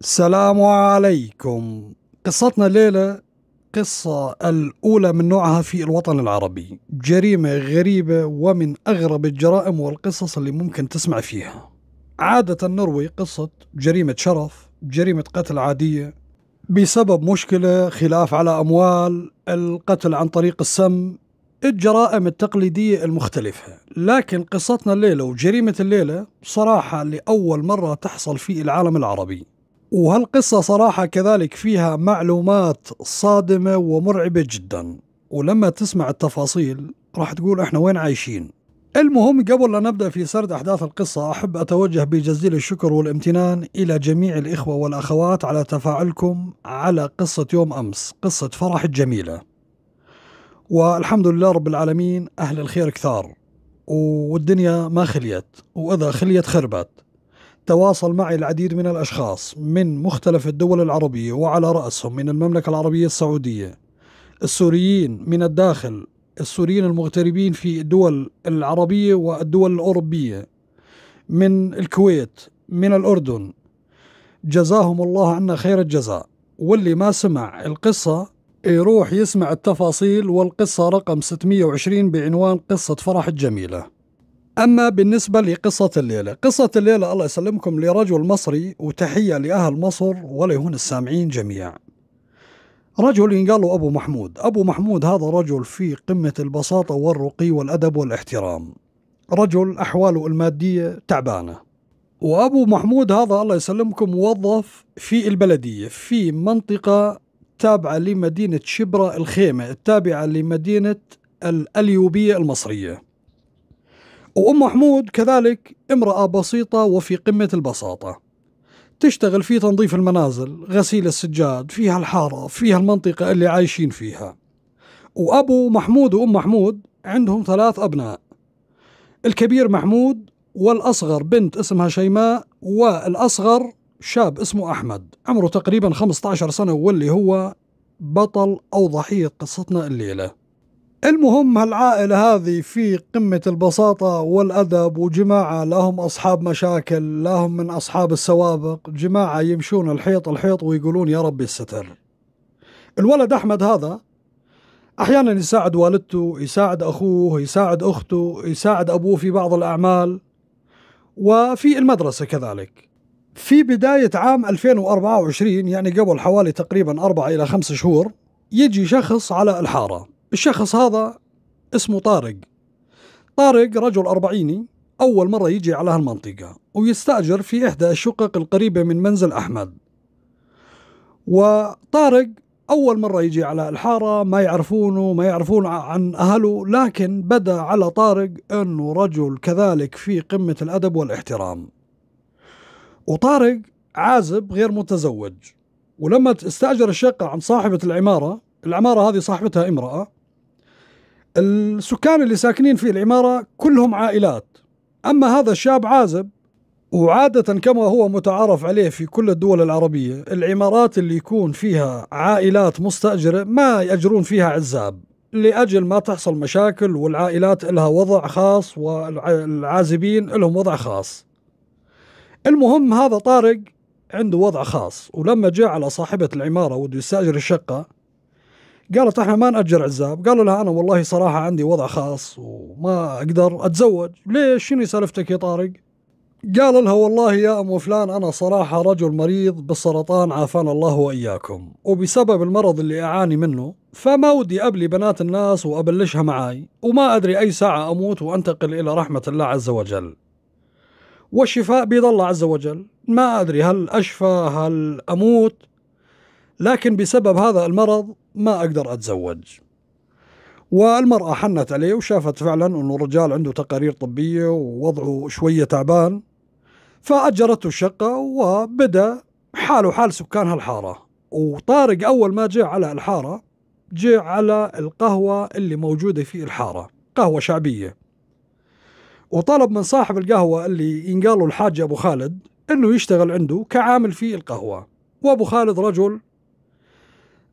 السلام عليكم قصتنا الليلة قصة الأولى من نوعها في الوطن العربي جريمة غريبة ومن أغرب الجرائم والقصص اللي ممكن تسمع فيها عادة نروي قصة جريمة شرف جريمة قتل عادية بسبب مشكلة خلاف على أموال القتل عن طريق السم الجرائم التقليدية المختلفة لكن قصتنا الليلة وجريمة الليلة صراحة لأول مرة تحصل في العالم العربي وهالقصة صراحة كذلك فيها معلومات صادمة ومرعبة جدا ولما تسمع التفاصيل راح تقول احنا وين عايشين المهم قبل لا نبدأ في سرد أحداث القصة أحب أتوجه بجزيل الشكر والامتنان إلى جميع الإخوة والأخوات على تفاعلكم على قصة يوم أمس قصة فرح الجميلة والحمد لله رب العالمين أهل الخير كثار والدنيا ما خليت وإذا خليت خربت تواصل معي العديد من الأشخاص من مختلف الدول العربية وعلى رأسهم من المملكة العربية السعودية السوريين من الداخل السوريين المغتربين في الدول العربية والدول الأوروبية من الكويت من الأردن جزاهم الله عنا خير الجزاء واللي ما سمع القصة يروح يسمع التفاصيل والقصة رقم 620 بعنوان قصة فرح الجميلة أما بالنسبة لقصة الليلة قصة الليلة الله يسلمكم لرجل مصري وتحية لأهل مصر ولهون السامعين جميعا رجل ينقال له أبو محمود أبو محمود هذا رجل في قمة البساطة والرقي والأدب والاحترام رجل أحواله المادية تعبانة وأبو محمود هذا الله يسلمكم موظف في البلدية في منطقة تابعة لمدينة شبرا الخيمة التابعة لمدينة الأليوبية المصرية وأم محمود كذلك امرأة بسيطة وفي قمة البساطة تشتغل في تنظيف المنازل غسيل السجاد فيها الحارة فيها المنطقة اللي عايشين فيها وأبو محمود وأم محمود عندهم ثلاث أبناء الكبير محمود والأصغر بنت اسمها شيماء والأصغر شاب اسمه أحمد عمره تقريبا 15 سنة واللي هو بطل أو ضحية قصتنا الليلة المهم هالعائلة هذه في قمة البساطة والأدب وجماعة لا هم أصحاب مشاكل لا هم من أصحاب السوابق جماعة يمشون الحيط الحيط ويقولون يا ربي الستر الولد أحمد هذا أحيانا يساعد والدته يساعد أخوه يساعد أخته يساعد أبوه في بعض الأعمال وفي المدرسة كذلك في بداية عام 2024 يعني قبل حوالي تقريبا أربعة إلى خمس شهور يجي شخص على الحارة الشخص هذا اسمه طارق طارق رجل أربعيني أول مرة يجي على هالمنطقة ويستأجر في إحدى الشقق القريبة من منزل أحمد وطارق أول مرة يجي على الحارة ما يعرفونه ما يعرفون عن أهله لكن بدا على طارق أنه رجل كذلك في قمة الأدب والاحترام وطارق عازب غير متزوج ولما استأجر الشقة عن صاحبة العمارة العمارة هذه صاحبتها امرأة السكان اللي ساكنين في العمارة كلهم عائلات أما هذا الشاب عازب وعادة كما هو متعارف عليه في كل الدول العربية العمارات اللي يكون فيها عائلات مستأجرة ما يأجرون فيها عزاب لأجل ما تحصل مشاكل والعائلات لها وضع خاص والعازبين لهم وضع خاص المهم هذا طارق عنده وضع خاص ولما جاء على صاحبة العمارة وده يستأجر الشقة قالت احنا ما ناجر عزاب قالوا لها انا والله صراحه عندي وضع خاص وما اقدر اتزوج ليش شنو سالفتك يا طارق قال لها والله يا ام فلان انا صراحه رجل مريض بالسرطان عافانا الله واياكم وبسبب المرض اللي اعاني منه فما ودي ابلي بنات الناس وابلشها معاي وما ادري اي ساعه اموت وانتقل الى رحمه الله عز وجل والشفاء بيد الله عز وجل ما ادري هل اشفى هل اموت لكن بسبب هذا المرض ما أقدر أتزوج والمرأة حنت عليه وشافت فعلا أنه الرجال عنده تقارير طبية ووضعه شوية تعبان فأجرته الشقة وبدأ حاله حال سكان هالحارة وطارق أول ما جاء على الحارة جاء على القهوة اللي موجودة في الحارة قهوة شعبية وطلب من صاحب القهوة اللي ينقاله الحاج أبو خالد أنه يشتغل عنده كعامل في القهوة وأبو خالد رجل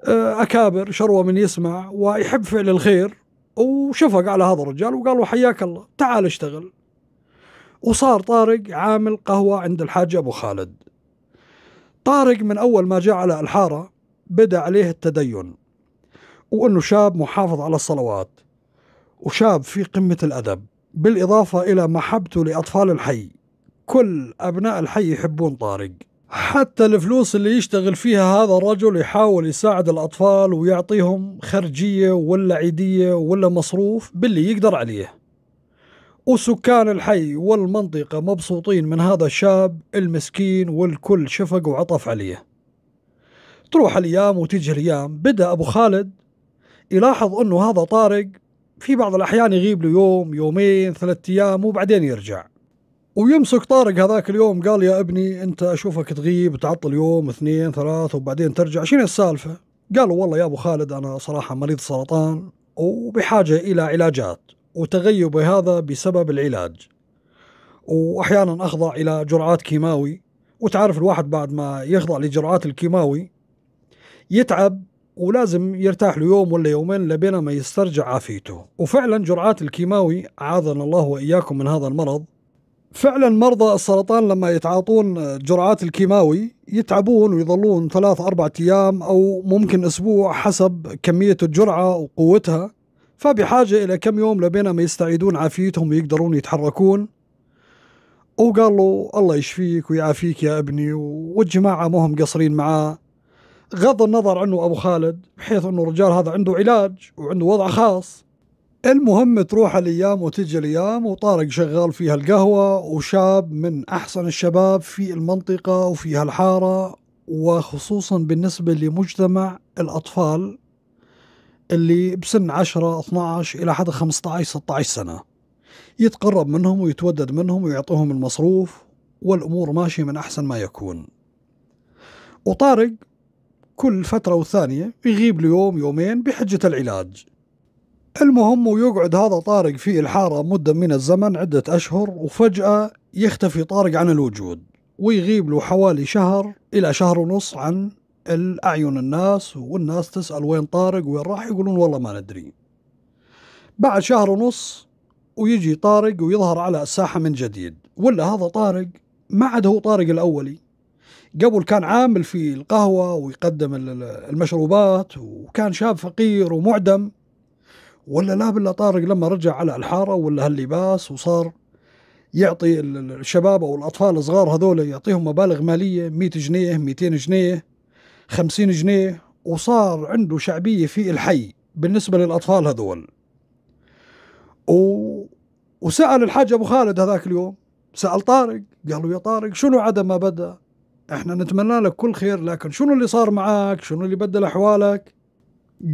آه، اكابر شروه من يسمع ويحب فعل الخير وشفق على هذا الرجال وقال له حياك الله تعال اشتغل وصار طارق عامل قهوة عند الحاج أبو خالد طارق من أول ما جاء على الحارة بدأ عليه التدين وأنه شاب محافظ على الصلوات وشاب في قمة الأدب بالإضافة إلى محبته لأطفال الحي كل أبناء الحي يحبون طارق حتى الفلوس اللي يشتغل فيها هذا الرجل يحاول يساعد الأطفال ويعطيهم خرجية ولا عيدية ولا مصروف باللي يقدر عليه وسكان الحي والمنطقة مبسوطين من هذا الشاب المسكين والكل شفق وعطف عليه تروح الأيام وتجي الأيام بدأ أبو خالد يلاحظ أنه هذا طارق في بعض الأحيان يغيب له يوم يومين ثلاثة أيام وبعدين يرجع ويمسك طارق هذاك اليوم قال يا ابني انت اشوفك تغيب تعطل يوم اثنين ثلاث وبعدين ترجع شنو السالفه؟ قالوا والله يا ابو خالد انا صراحه مريض سرطان وبحاجه الى علاجات وتغيبي هذا بسبب العلاج واحيانا اخضع الى جرعات كيماوي وتعرف الواحد بعد ما يخضع لجرعات الكيماوي يتعب ولازم يرتاح له يوم ولا يومين لبين ما يسترجع عافيته وفعلا جرعات الكيماوي عاذنا الله واياكم من هذا المرض فعلا مرضى السرطان لما يتعاطون جرعات الكيماوي يتعبون ويظلون ثلاث أربعة أيام أو ممكن أسبوع حسب كمية الجرعة وقوتها فبحاجة إلى كم يوم لبين ما يستعيدون عافيتهم ويقدرون يتحركون وقال له الله يشفيك ويعافيك يا ابني والجماعة مهم قصرين معاه غض النظر عنه أبو خالد بحيث أنه الرجال هذا عنده علاج وعنده وضع خاص المهم تروح الايام وتجي الايام وطارق شغال فيها القهوه وشاب من احسن الشباب في المنطقه وفي هالحاره وخصوصا بالنسبه لمجتمع الاطفال اللي بسن 10 12 الى حد 15 16 سنه يتقرب منهم ويتودد منهم ويعطيهم المصروف والامور ماشيه من احسن ما يكون وطارق كل فتره وثانيه يغيب ليوم يومين بحجه العلاج المهم ويقعد هذا طارق في الحاره مده من الزمن عده اشهر وفجاه يختفي طارق عن الوجود ويغيب له حوالي شهر الى شهر ونص عن الاعين الناس والناس تسال وين طارق وين راح يقولون والله ما ندري بعد شهر ونص ويجي طارق ويظهر على الساحه من جديد ولا هذا طارق ما عاد هو طارق الاولي قبل كان عامل في القهوه ويقدم المشروبات وكان شاب فقير ومعدم ولا لا بالله طارق لما رجع على الحاره ولا هاللباس وصار يعطي الشباب او الاطفال الصغار هذول يعطيهم مبالغ ماليه 100 جنيه 200 جنيه 50 جنيه وصار عنده شعبيه في الحي بالنسبه للاطفال هذول و... وسال الحاج ابو خالد هذاك اليوم سال طارق قال له يا طارق شنو عدا ما بدا احنا نتمنى لك كل خير لكن شنو اللي صار معك شنو اللي بدل احوالك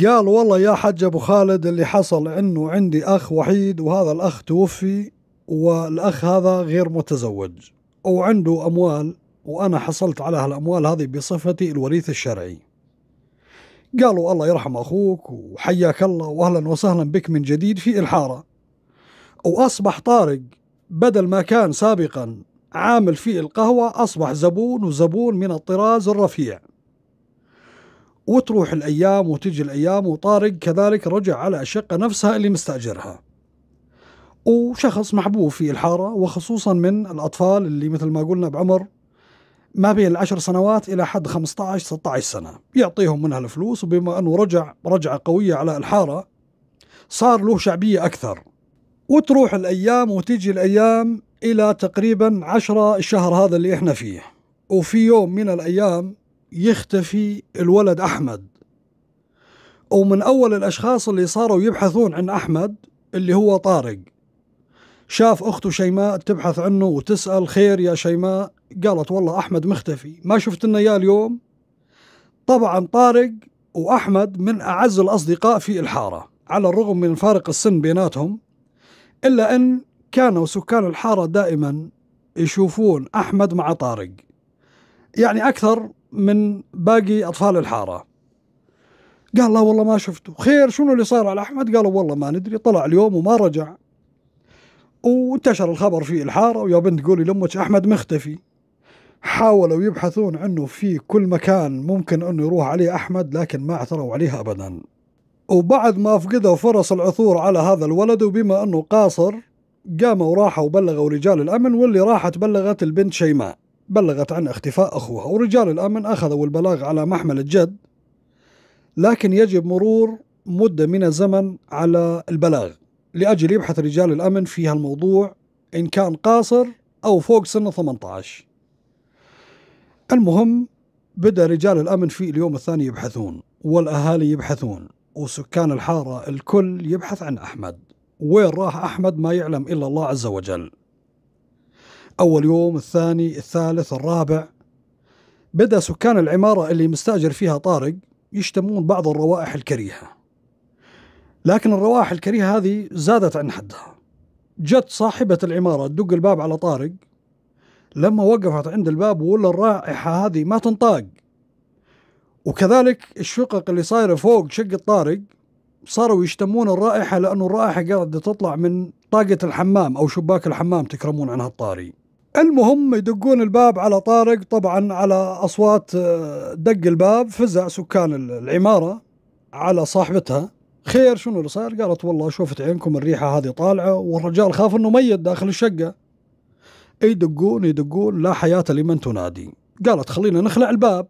قال والله يا حج أبو خالد اللي حصل أنه عندي أخ وحيد وهذا الأخ توفي والأخ هذا غير متزوج وعنده أموال وأنا حصلت على هالأموال هذه بصفتي الوريث الشرعي قالوا الله يرحم أخوك وحياك الله وأهلا وسهلا بك من جديد في الحارة وأصبح طارق بدل ما كان سابقا عامل في القهوة أصبح زبون وزبون من الطراز الرفيع وتروح الأيام وتجي الأيام وطارق كذلك رجع على الشقة نفسها اللي مستأجرها وشخص محبوب في الحارة وخصوصا من الأطفال اللي مثل ما قلنا بعمر ما بين العشر سنوات إلى حد 15 16 سنة يعطيهم منها الفلوس وبما أنه رجع رجعة قوية على الحارة صار له شعبية أكثر وتروح الأيام وتجي الأيام إلى تقريبا عشرة الشهر هذا اللي إحنا فيه وفي يوم من الأيام يختفي الولد أحمد ومن أول الأشخاص اللي صاروا يبحثون عن أحمد اللي هو طارق شاف أخته شيماء تبحث عنه وتسأل خير يا شيماء قالت والله أحمد مختفي ما شفت لنا إياه اليوم طبعا طارق وأحمد من أعز الأصدقاء في الحارة على الرغم من فارق السن بيناتهم إلا أن كانوا سكان الحارة دائما يشوفون أحمد مع طارق يعني أكثر من باقي أطفال الحارة قال لا والله ما شفته خير شنو اللي صار على أحمد قالوا والله ما ندري طلع اليوم وما رجع وانتشر الخبر في الحارة ويا بنت قولي لأمك أحمد مختفي حاولوا يبحثون عنه في كل مكان ممكن أنه يروح عليه أحمد لكن ما عثروا عليه أبدا وبعد ما فقدوا فرص العثور على هذا الولد وبما أنه قاصر قاموا وراحوا وبلغوا رجال الأمن واللي راحت بلغت البنت شيماء بلغت عن اختفاء أخوها ورجال الأمن أخذوا البلاغ على محمل الجد لكن يجب مرور مدة من الزمن على البلاغ لأجل يبحث رجال الأمن في هالموضوع إن كان قاصر أو فوق سن 18 المهم بدأ رجال الأمن في اليوم الثاني يبحثون والأهالي يبحثون وسكان الحارة الكل يبحث عن أحمد وين راح أحمد ما يعلم إلا الله عز وجل أول يوم الثاني الثالث الرابع بدأ سكان العمارة اللي مستأجر فيها طارق يشتمون بعض الروائح الكريهة لكن الروائح الكريهة هذه زادت عن حدها جت صاحبة العمارة تدق الباب على طارق لما وقفت عند الباب ولا الرائحة هذه ما تنطاق وكذلك الشقق اللي صايرة فوق شقة طارق صاروا يشتمون الرائحة لأنه الرائحة قاعدة تطلع من طاقة الحمام أو شباك الحمام تكرمون عنها الطاري المهم يدقون الباب على طارق طبعا على اصوات آه، دق الباب فزع سكان العماره على صاحبتها خير شنو اللي صار؟ قالت والله شوفت عينكم الريحه هذه طالعه والرجال خاف انه ميت داخل الشقه. يدقون يدقون لا حياه لمن تنادي. قالت خلينا نخلع الباب.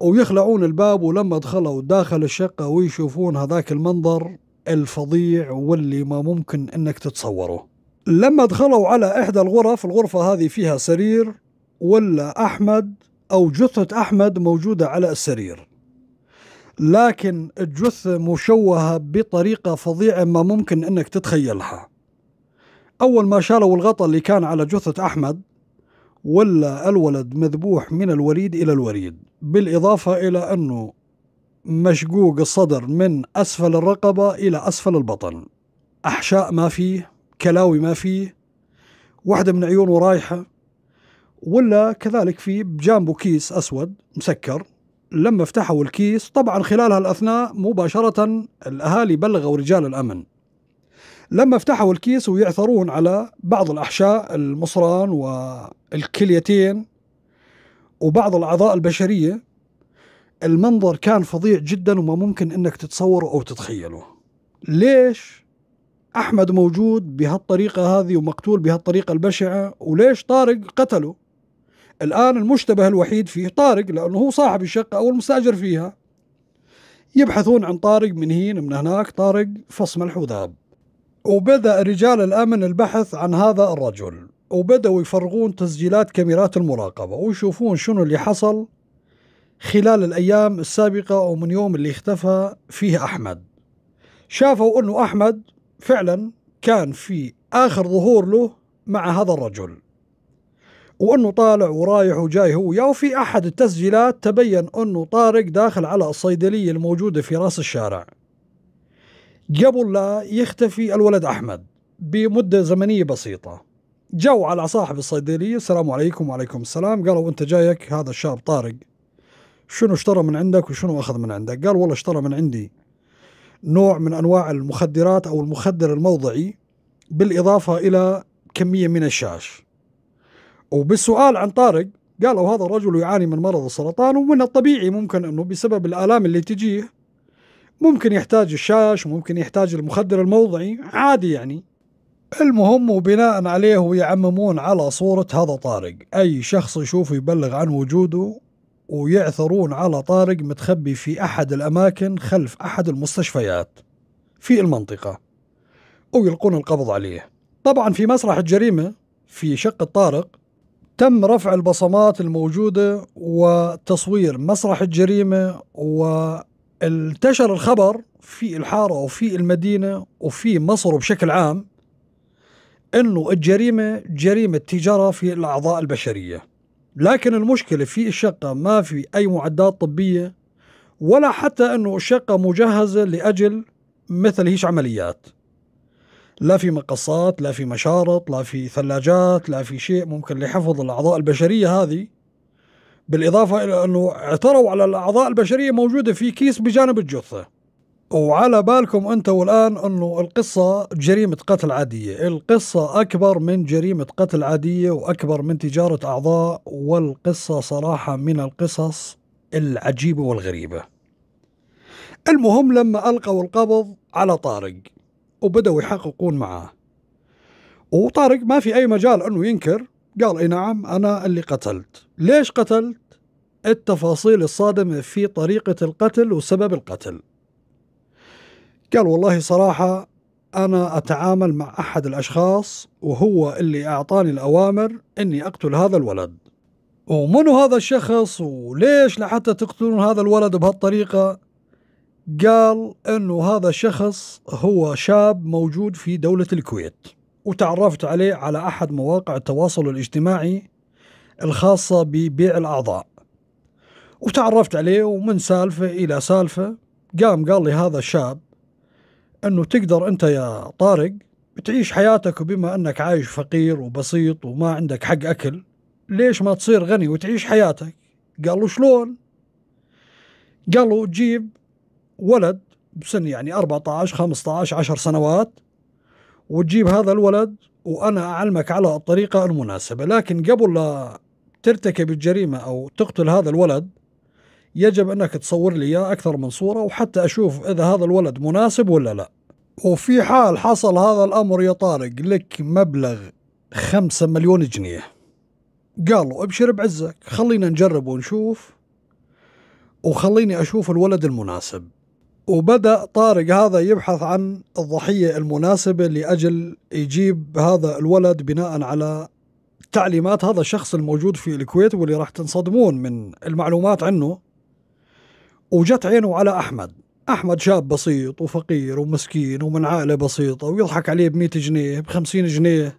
ويخلعون الباب ولما دخلوا داخل الشقه ويشوفون هذاك المنظر الفظيع واللي ما ممكن انك تتصوره. لما دخلوا على إحدى الغرف الغرفة هذه فيها سرير ولا أحمد أو جثة أحمد موجودة على السرير لكن الجثة مشوهة بطريقة فظيعة ما ممكن أنك تتخيلها أول ما شالوا الغطاء اللي كان على جثة أحمد ولا الولد مذبوح من الوريد إلى الوريد بالإضافة إلى أنه مشقوق الصدر من أسفل الرقبة إلى أسفل البطن أحشاء ما فيه كلاوي ما فيه واحدة من عيونه رايحة ولا كذلك في بجانبه كيس أسود مسكر لما فتحوا الكيس طبعا خلال هالأثناء مباشرة الأهالي بلغوا رجال الأمن لما فتحوا الكيس ويعثرون على بعض الأحشاء المصران والكليتين وبعض الأعضاء البشرية المنظر كان فظيع جدا وما ممكن أنك تتصوره أو تتخيله ليش؟ احمد موجود بهالطريقه هذه ومقتول بهالطريقه البشعه وليش طارق قتله الان المشتبه الوحيد فيه طارق لانه هو صاحب الشقه او المستاجر فيها يبحثون عن طارق من هين من هناك طارق فصم الحوذاب وبدأ رجال الأمن البحث عن هذا الرجل وبدأوا يفرغون تسجيلات كاميرات المراقبة ويشوفون شنو اللي حصل خلال الأيام السابقة أو من يوم اللي اختفى فيه أحمد شافوا أنه أحمد فعلا كان في آخر ظهور له مع هذا الرجل وأنه طالع ورايح وجاي هو يا وفي أحد التسجيلات تبين أنه طارق داخل على الصيدلية الموجودة في راس الشارع قبل لا يختفي الولد أحمد بمدة زمنية بسيطة جو على صاحب الصيدلية السلام عليكم وعليكم السلام قالوا أنت جايك هذا الشاب طارق شنو اشترى من عندك وشنو أخذ من عندك قال والله اشترى من عندي نوع من انواع المخدرات او المخدر الموضعي بالاضافه الى كميه من الشاش. وبالسؤال عن طارق قالوا هذا الرجل يعاني من مرض السرطان ومن الطبيعي ممكن انه بسبب الالام اللي تجيه ممكن يحتاج الشاش ممكن يحتاج المخدر الموضعي عادي يعني المهم وبناء عليه يعممون على صورة هذا طارق أي شخص يشوفه يبلغ عن وجوده ويعثرون على طارق متخبي في أحد الأماكن خلف أحد المستشفيات في المنطقة ويلقون القبض عليه طبعا في مسرح الجريمة في شق الطارق تم رفع البصمات الموجودة وتصوير مسرح الجريمة وانتشر الخبر في الحارة وفي المدينة وفي مصر بشكل عام أنه الجريمة جريمة تجارة في الأعضاء البشرية لكن المشكلة في الشقة ما في أي معدات طبية ولا حتى أنه الشقة مجهزة لأجل مثل هيش عمليات لا في مقصات لا في مشارط لا في ثلاجات لا في شيء ممكن لحفظ الأعضاء البشرية هذه بالإضافة إلى أنه اعتروا على الأعضاء البشرية موجودة في كيس بجانب الجثة وعلى بالكم انتم الان انه القصه جريمه قتل عاديه، القصه اكبر من جريمه قتل عاديه واكبر من تجاره اعضاء والقصه صراحه من القصص العجيبه والغريبه. المهم لما القوا القبض على طارق وبداوا يحققون معاه. وطارق ما في اي مجال انه ينكر، قال اي نعم انا اللي قتلت، ليش قتلت؟ التفاصيل الصادمه في طريقه القتل وسبب القتل. قال والله صراحة أنا أتعامل مع أحد الأشخاص وهو اللي أعطاني الأوامر إني أقتل هذا الولد ومنو هذا الشخص وليش لحتى تقتلون هذا الولد بهالطريقة قال إنه هذا الشخص هو شاب موجود في دولة الكويت وتعرفت عليه على أحد مواقع التواصل الاجتماعي الخاصة ببيع الأعضاء وتعرفت عليه ومن سالفة إلى سالفة قام قال لي هذا الشاب انه تقدر انت يا طارق تعيش حياتك وبما انك عايش فقير وبسيط وما عندك حق اكل ليش ما تصير غني وتعيش حياتك قالوا شلون قالوا تجيب ولد بسن يعني 14 15 10 سنوات وتجيب هذا الولد وانا اعلمك على الطريقه المناسبه لكن قبل لا ترتكب الجريمه او تقتل هذا الولد يجب أنك تصور لي إياه أكثر من صورة وحتى أشوف إذا هذا الولد مناسب ولا لا وفي حال حصل هذا الأمر يا طارق لك مبلغ خمسة مليون جنيه قالوا ابشر بعزك خلينا نجرب ونشوف وخليني أشوف الولد المناسب وبدأ طارق هذا يبحث عن الضحية المناسبة لأجل يجيب هذا الولد بناء على تعليمات هذا الشخص الموجود في الكويت واللي راح تنصدمون من المعلومات عنه وجت عينه على أحمد أحمد شاب بسيط وفقير ومسكين ومن عائلة بسيطة ويضحك عليه بمئة جنيه بخمسين جنيه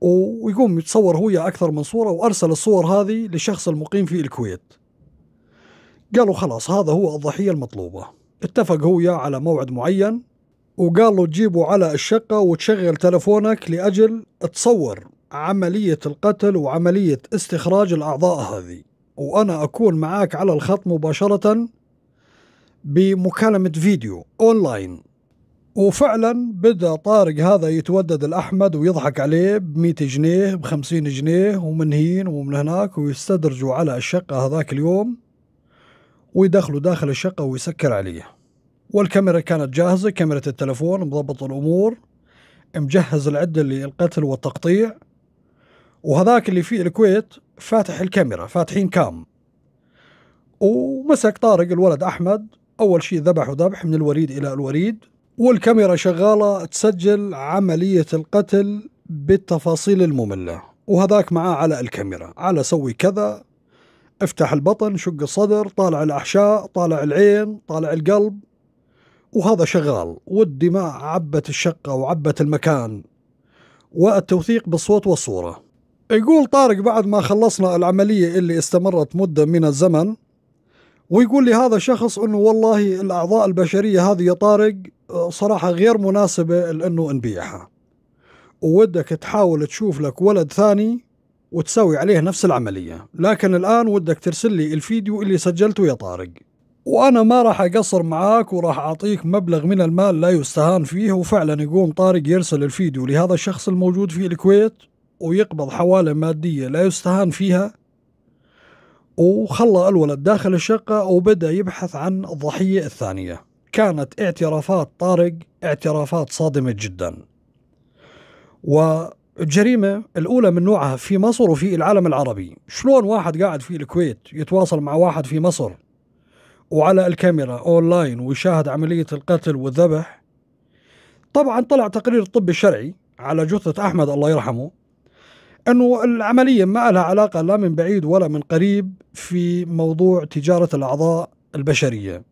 ويقوم يتصور هو أكثر من صورة وأرسل الصور هذه لشخص المقيم في الكويت قالوا خلاص هذا هو الضحية المطلوبة اتفق هو على موعد معين وقال له تجيبه على الشقة وتشغل تلفونك لأجل تصور عملية القتل وعملية استخراج الأعضاء هذه وأنا أكون معاك على الخط مباشرة بمكالمة فيديو أونلاين وفعلا بدا طارق هذا يتودد الأحمد ويضحك عليه ب جنيه ب جنيه ومن هين ومن هناك ويستدرجوا على الشقة هذاك اليوم ويدخلوا داخل الشقة ويسكر عليه والكاميرا كانت جاهزة كاميرا التلفون مضبط الأمور مجهز العدة للقتل والتقطيع وهذاك اللي في الكويت فاتح الكاميرا فاتحين كام ومسك طارق الولد أحمد أول شيء ذبح وذبح من الوريد إلى الوريد والكاميرا شغالة تسجل عملية القتل بالتفاصيل المملة وهذاك معاه على الكاميرا على سوي كذا افتح البطن شق الصدر طالع الأحشاء طالع العين طالع القلب وهذا شغال والدماء عبت الشقة وعبت المكان والتوثيق بالصوت والصورة يقول طارق بعد ما خلصنا العملية اللي استمرت مدة من الزمن ويقول لي هذا شخص انه والله الاعضاء البشريه هذه يا طارق آه، صراحه غير مناسبه لانه نبيعها وودك تحاول تشوف لك ولد ثاني وتسوي عليه نفس العمليه لكن الان ودك ترسل لي الفيديو اللي سجلته يا طارق وانا ما راح اقصر معاك وراح اعطيك مبلغ من المال لا يستهان فيه وفعلا يقوم طارق يرسل الفيديو لهذا الشخص الموجود في الكويت ويقبض حوالة مادية لا يستهان فيها وخلى الولد داخل الشقة وبدأ يبحث عن الضحية الثانية كانت اعترافات طارق اعترافات صادمة جدا والجريمة الأولى من نوعها في مصر وفي العالم العربي شلون واحد قاعد في الكويت يتواصل مع واحد في مصر وعلى الكاميرا أونلاين ويشاهد عملية القتل والذبح طبعا طلع تقرير الطب الشرعي على جثة أحمد الله يرحمه أنه العملية ما لها علاقة لا من بعيد ولا من قريب في موضوع تجارة الأعضاء البشرية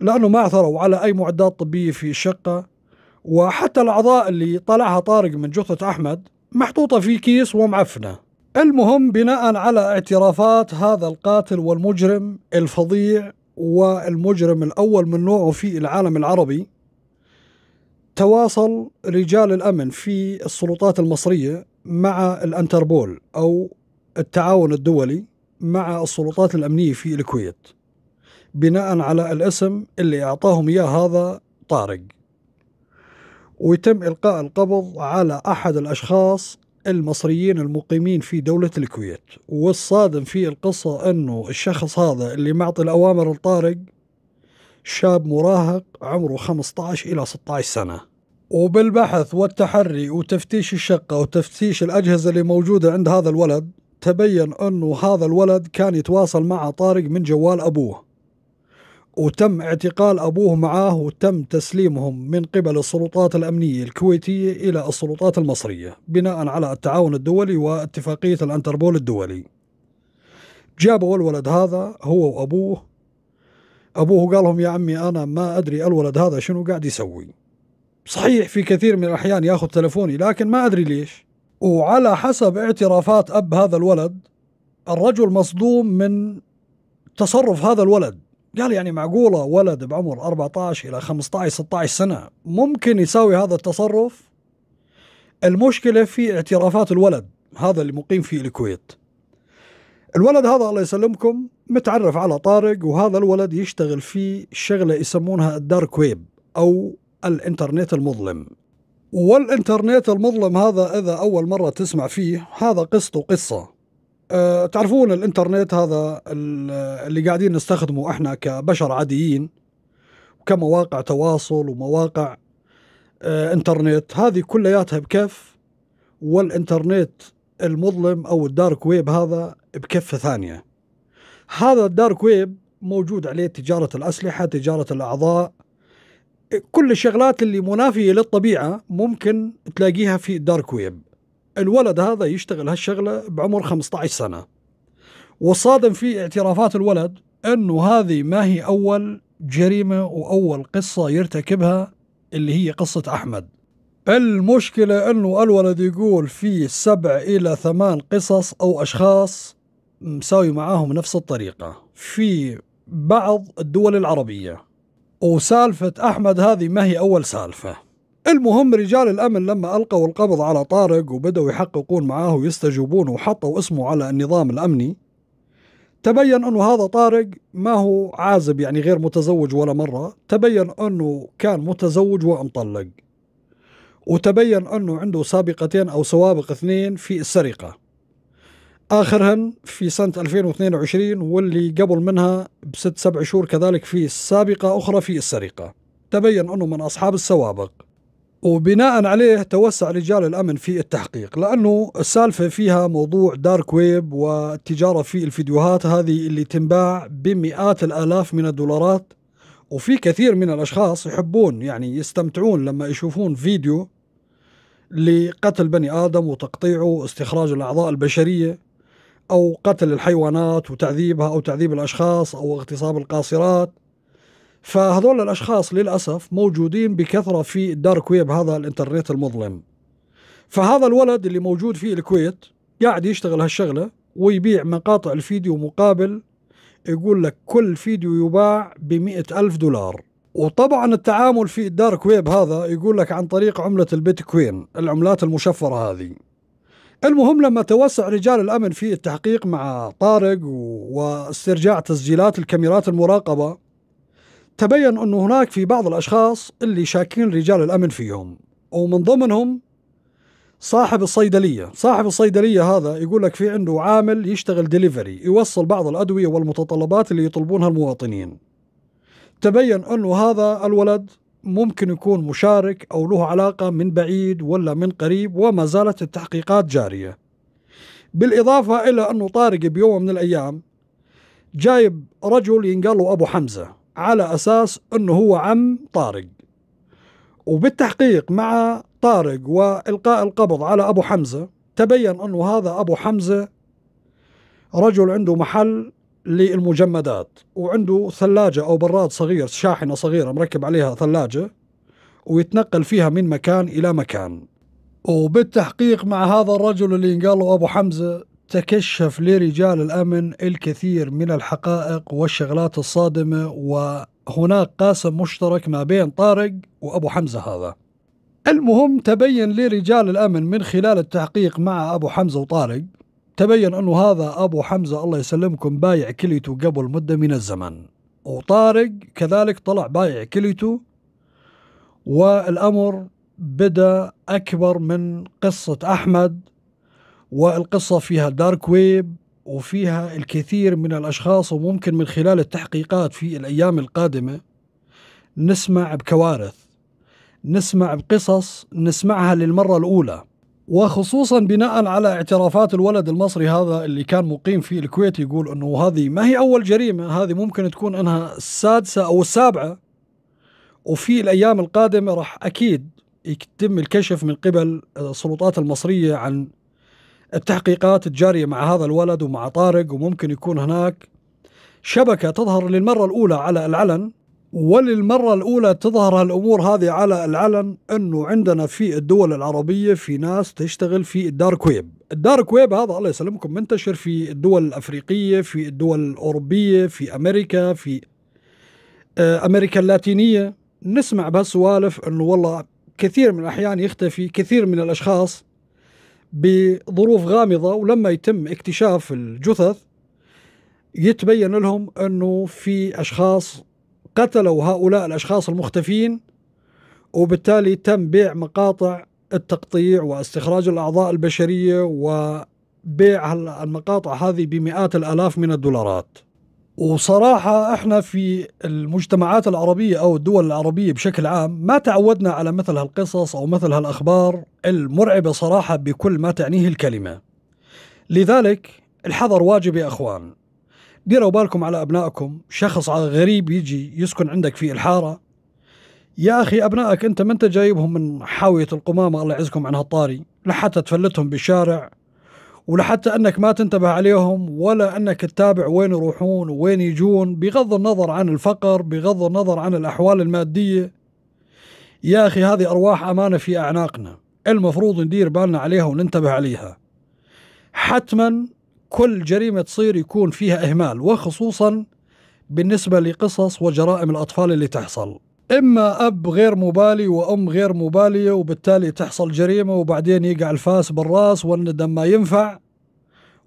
لأنه ما اثروا على أي معدات طبية في الشقة وحتى الأعضاء اللي طلعها طارق من جثة أحمد محطوطة في كيس ومعفنة المهم بناء على اعترافات هذا القاتل والمجرم الفظيع والمجرم الأول من نوعه في العالم العربي تواصل رجال الأمن في السلطات المصرية مع الانتربول او التعاون الدولي مع السلطات الامنيه في الكويت بناء على الاسم اللي اعطاهم اياه هذا طارق ويتم القاء القبض على احد الاشخاص المصريين المقيمين في دولة الكويت والصادم في القصة أنه الشخص هذا اللي معطي الأوامر لطارق شاب مراهق عمره 15 إلى 16 سنة وبالبحث والتحري وتفتيش الشقة وتفتيش الأجهزة اللي موجودة عند هذا الولد تبين أنه هذا الولد كان يتواصل مع طارق من جوال أبوه وتم اعتقال أبوه معاه وتم تسليمهم من قبل السلطات الأمنية الكويتية إلى السلطات المصرية بناء على التعاون الدولي واتفاقية الأنتربول الدولي جابوا الولد هذا هو وأبوه أبوه قال لهم يا عمي أنا ما أدري الولد هذا شنو قاعد يسوي صحيح في كثير من الأحيان ياخذ تلفوني لكن ما أدري ليش وعلى حسب اعترافات أب هذا الولد الرجل مصدوم من تصرف هذا الولد قال يعني معقولة ولد بعمر 14 إلى 15 16 سنة ممكن يساوي هذا التصرف المشكلة في اعترافات الولد هذا اللي مقيم في الكويت الولد هذا الله يسلمكم متعرف على طارق وهذا الولد يشتغل في شغلة يسمونها الدارك ويب أو الإنترنت المظلم والإنترنت المظلم هذا إذا أول مرة تسمع فيه هذا قصته قصة أه، تعرفون الإنترنت هذا اللي قاعدين نستخدمه إحنا كبشر عاديين كمواقع تواصل ومواقع أه، إنترنت هذه كلياتها بكف والإنترنت المظلم أو الدارك ويب هذا بكفة ثانية هذا الدارك ويب موجود عليه تجارة الأسلحة تجارة الأعضاء كل الشغلات اللي منافية للطبيعة ممكن تلاقيها في دارك ويب الولد هذا يشتغل هالشغلة بعمر 15 سنة وصادم في اعترافات الولد أنه هذه ما هي أول جريمة وأول قصة يرتكبها اللي هي قصة أحمد المشكلة أنه الولد يقول في سبع إلى ثمان قصص أو أشخاص مساوي معاهم نفس الطريقة في بعض الدول العربية وسالفة أحمد هذه ما هي أول سالفة المهم رجال الأمن لما ألقوا القبض على طارق وبدأوا يحققون معاه ويستجوبون وحطوا اسمه على النظام الأمني تبين أنه هذا طارق ما هو عازب يعني غير متزوج ولا مرة تبين أنه كان متزوج ومطلق وتبين أنه عنده سابقتين أو سوابق اثنين في السرقة آخرهن في سنة 2022 واللي قبل منها بست سبع شهور كذلك في سابقة أخرى في السرقة تبين أنه من أصحاب السوابق وبناء عليه توسع رجال الأمن في التحقيق لأنه السالفة فيها موضوع دارك ويب والتجارة في الفيديوهات هذه اللي تنباع بمئات الآلاف من الدولارات وفي كثير من الأشخاص يحبون يعني يستمتعون لما يشوفون فيديو لقتل بني آدم وتقطيعه واستخراج الأعضاء البشرية أو قتل الحيوانات وتعذيبها أو تعذيب الأشخاص أو اغتصاب القاصرات فهذول الأشخاص للأسف موجودين بكثرة في الدارك ويب هذا الإنترنت المظلم فهذا الولد اللي موجود في الكويت قاعد يشتغل هالشغلة ويبيع مقاطع الفيديو مقابل يقول لك كل فيديو يباع بمئة ألف دولار وطبعا التعامل في الدارك ويب هذا يقول لك عن طريق عملة البيتكوين العملات المشفرة هذه المهم لما توسع رجال الامن في التحقيق مع طارق واسترجاع تسجيلات الكاميرات المراقبه تبين انه هناك في بعض الاشخاص اللي شاكين رجال الامن فيهم ومن ضمنهم صاحب الصيدليه، صاحب الصيدليه هذا يقول لك في عنده عامل يشتغل دليفري يوصل بعض الادويه والمتطلبات اللي يطلبونها المواطنين. تبين انه هذا الولد ممكن يكون مشارك أو له علاقة من بعيد ولا من قريب وما زالت التحقيقات جارية بالإضافة إلى أنه طارق بيوم من الأيام جايب رجل ينقال له أبو حمزة على أساس أنه هو عم طارق وبالتحقيق مع طارق وإلقاء القبض على أبو حمزة تبين أنه هذا أبو حمزة رجل عنده محل للمجمدات وعنده ثلاجة أو براد صغير شاحنة صغيرة مركب عليها ثلاجة ويتنقل فيها من مكان إلى مكان وبالتحقيق مع هذا الرجل اللي ينقال له أبو حمزة تكشف لرجال الأمن الكثير من الحقائق والشغلات الصادمة وهناك قاسم مشترك ما بين طارق وأبو حمزة هذا المهم تبين لرجال الأمن من خلال التحقيق مع أبو حمزة وطارق تبين أنه هذا أبو حمزة الله يسلمكم بايع كليته قبل مدة من الزمن وطارق كذلك طلع بايع كليته والأمر بدأ أكبر من قصة أحمد والقصة فيها دارك ويب وفيها الكثير من الأشخاص وممكن من خلال التحقيقات في الأيام القادمة نسمع بكوارث نسمع بقصص نسمعها للمرة الأولى وخصوصا بناء على اعترافات الولد المصري هذا اللي كان مقيم في الكويت يقول انه هذه ما هي اول جريمه هذه ممكن تكون انها السادسه او السابعه وفي الايام القادمه راح اكيد يتم الكشف من قبل السلطات المصريه عن التحقيقات الجاريه مع هذا الولد ومع طارق وممكن يكون هناك شبكه تظهر للمره الاولى على العلن وللمرة الأولى تظهر هالأمور هذه على العلن أنه عندنا في الدول العربية في ناس تشتغل في الدارك ويب الدارك ويب هذا الله يسلمكم منتشر في الدول الأفريقية في الدول الأوروبية في أمريكا في آه، أمريكا اللاتينية نسمع بهالسوالف أنه والله كثير من الأحيان يختفي كثير من الأشخاص بظروف غامضة ولما يتم اكتشاف الجثث يتبين لهم أنه في أشخاص قتلوا هؤلاء الأشخاص المختفين وبالتالي تم بيع مقاطع التقطيع واستخراج الأعضاء البشرية وبيع المقاطع هذه بمئات الآلاف من الدولارات وصراحة احنا في المجتمعات العربية أو الدول العربية بشكل عام ما تعودنا على مثل هالقصص أو مثل هالأخبار المرعبة صراحة بكل ما تعنيه الكلمة لذلك الحذر واجب يا أخوان ديروا بالكم على أبنائكم شخص غريب يجي يسكن عندك في الحارة يا أخي أبنائك أنت ما أنت جايبهم من حاوية القمامة الله يعزكم عنها الطاري لحتى تفلتهم بالشارع ولحتى أنك ما تنتبه عليهم ولا أنك تتابع وين يروحون وين يجون بغض النظر عن الفقر بغض النظر عن الأحوال المادية يا أخي هذه أرواح أمانة في أعناقنا المفروض ندير بالنا عليها وننتبه عليها حتما كل جريمة تصير يكون فيها إهمال وخصوصا بالنسبة لقصص وجرائم الأطفال اللي تحصل إما أب غير مبالي وأم غير مبالية وبالتالي تحصل جريمة وبعدين يقع الفاس بالراس والندم ما ينفع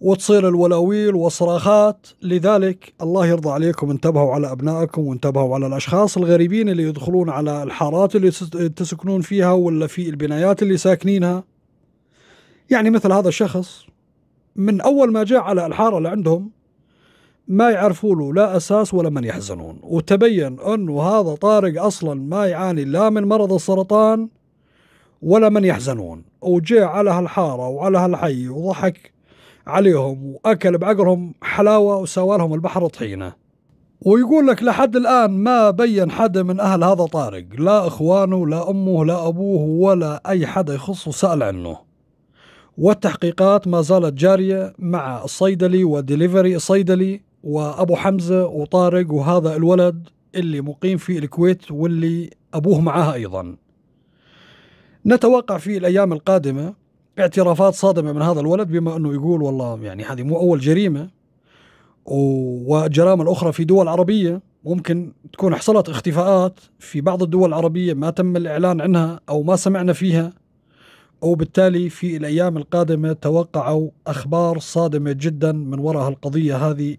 وتصير الولاويل والصراخات لذلك الله يرضى عليكم انتبهوا على أبنائكم وانتبهوا على الأشخاص الغريبين اللي يدخلون على الحارات اللي تسكنون فيها ولا في البنايات اللي ساكنينها يعني مثل هذا الشخص من أول ما جاء على الحارة اللي عندهم ما يعرفوا له لا أساس ولا من يحزنون وتبين أنه هذا طارق أصلا ما يعاني لا من مرض السرطان ولا من يحزنون وجاء على هالحارة وعلى هالحي وضحك عليهم وأكل بعقرهم حلاوة لهم البحر طحينة ويقول لك لحد الآن ما بين حدا من أهل هذا طارق لا إخوانه لا أمه لا أبوه ولا أي حدا يخصه سأل عنه والتحقيقات ما زالت جارية مع الصيدلي ودليفري الصيدلي وأبو حمزة وطارق وهذا الولد اللي مقيم في الكويت واللي أبوه معاها أيضا نتوقع في الأيام القادمة اعترافات صادمة من هذا الولد بما أنه يقول والله يعني هذه مو أول جريمة والجرائم الأخرى في دول عربية ممكن تكون حصلت اختفاءات في بعض الدول العربية ما تم الإعلان عنها أو ما سمعنا فيها وبالتالي في الأيام القادمة توقعوا أخبار صادمة جدا من وراء القضية هذه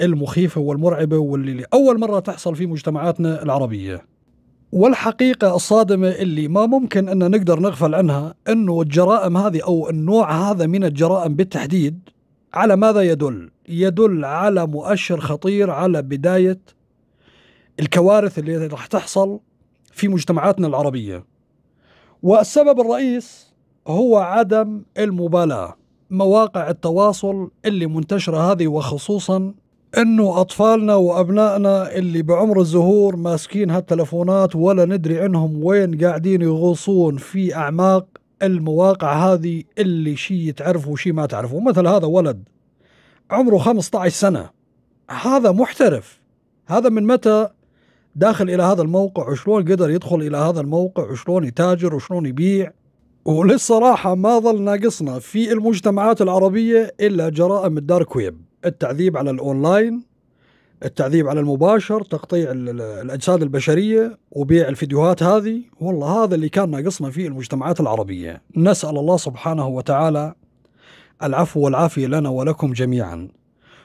المخيفة والمرعبة واللي لأول مرة تحصل في مجتمعاتنا العربية والحقيقة الصادمة اللي ما ممكن أن نقدر نغفل عنها أنه الجرائم هذه أو النوع هذا من الجرائم بالتحديد على ماذا يدل؟ يدل على مؤشر خطير على بداية الكوارث اللي راح تحصل في مجتمعاتنا العربية والسبب الرئيس هو عدم المبالاه مواقع التواصل اللي منتشره هذه وخصوصا انه اطفالنا وابنائنا اللي بعمر الزهور ماسكين هالتلفونات ولا ندري عنهم وين قاعدين يغوصون في اعماق المواقع هذه اللي شي تعرفه وشي ما تعرفه مثل هذا ولد عمره 15 سنه هذا محترف هذا من متى داخل الى هذا الموقع وشلون قدر يدخل الى هذا الموقع وشلون يتاجر وشلون يبيع وللصراحة ما ظل ناقصنا في المجتمعات العربية إلا جرائم الدارك ويب التعذيب على الأونلاين التعذيب على المباشر تقطيع الأجساد البشرية وبيع الفيديوهات هذه والله هذا اللي كان ناقصنا في المجتمعات العربية نسأل الله سبحانه وتعالى العفو والعافية لنا ولكم جميعا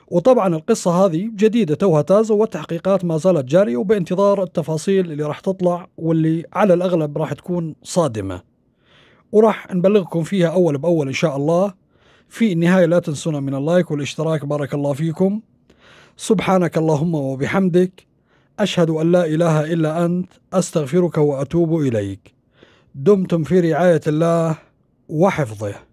وطبعا القصة هذه جديدة توها تازة والتحقيقات ما زالت جارية وبانتظار التفاصيل اللي راح تطلع واللي على الأغلب راح تكون صادمة وراح نبلغكم فيها أول بأول إن شاء الله في النهاية لا تنسونا من اللايك والاشتراك بارك الله فيكم سبحانك اللهم وبحمدك أشهد أن لا إله إلا أنت أستغفرك وأتوب إليك دمتم في رعاية الله وحفظه